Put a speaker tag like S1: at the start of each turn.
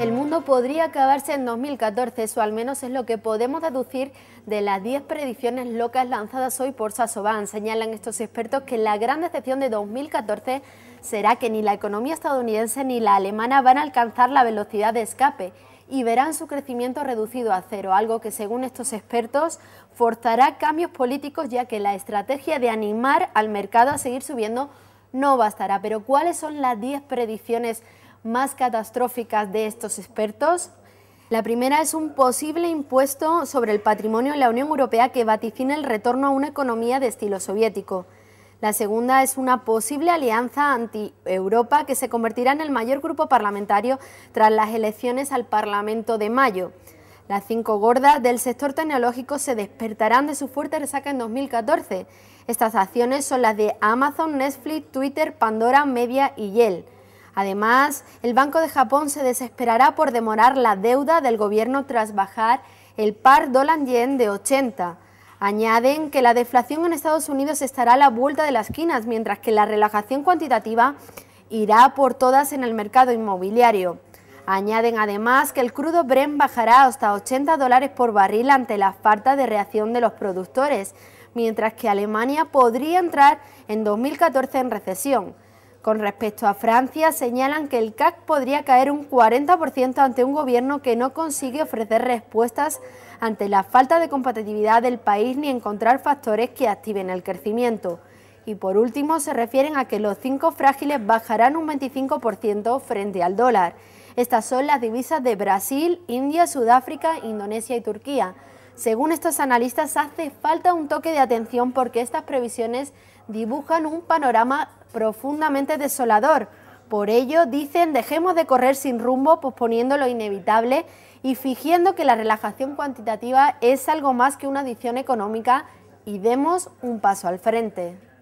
S1: El mundo podría acabarse en 2014, eso al menos es lo que podemos deducir de las 10 predicciones locas lanzadas hoy por Sasoban. Señalan estos expertos que la gran decepción de 2014 será que ni la economía estadounidense ni la alemana van a alcanzar la velocidad de escape y verán su crecimiento reducido a cero, algo que según estos expertos forzará cambios políticos ya que la estrategia de animar al mercado a seguir subiendo no bastará. Pero ¿cuáles son las 10 predicciones más catastróficas de estos expertos? La primera es un posible impuesto sobre el patrimonio en la Unión Europea que vaticina el retorno a una economía de estilo soviético. La segunda es una posible alianza anti-Europa que se convertirá en el mayor grupo parlamentario tras las elecciones al Parlamento de mayo. Las cinco gordas del sector tecnológico se despertarán de su fuerte resaca en 2014. Estas acciones son las de Amazon, Netflix, Twitter, Pandora, Media y Yelp. Además, el Banco de Japón se desesperará por demorar la deuda del gobierno tras bajar el par dólar yen de 80. Añaden que la deflación en Estados Unidos estará a la vuelta de las esquinas, mientras que la relajación cuantitativa irá por todas en el mercado inmobiliario. Añaden además que el crudo Brent bajará hasta 80 dólares por barril ante la falta de reacción de los productores, mientras que Alemania podría entrar en 2014 en recesión. Con respecto a Francia, señalan que el CAC podría caer un 40% ante un gobierno que no consigue ofrecer respuestas ante la falta de competitividad del país ni encontrar factores que activen el crecimiento. Y por último, se refieren a que los cinco frágiles bajarán un 25% frente al dólar. Estas son las divisas de Brasil, India, Sudáfrica, Indonesia y Turquía. Según estos analistas, hace falta un toque de atención porque estas previsiones dibujan un panorama profundamente desolador. Por ello, dicen, dejemos de correr sin rumbo, posponiendo lo inevitable y fingiendo que la relajación cuantitativa es algo más que una adicción económica y demos un paso al frente.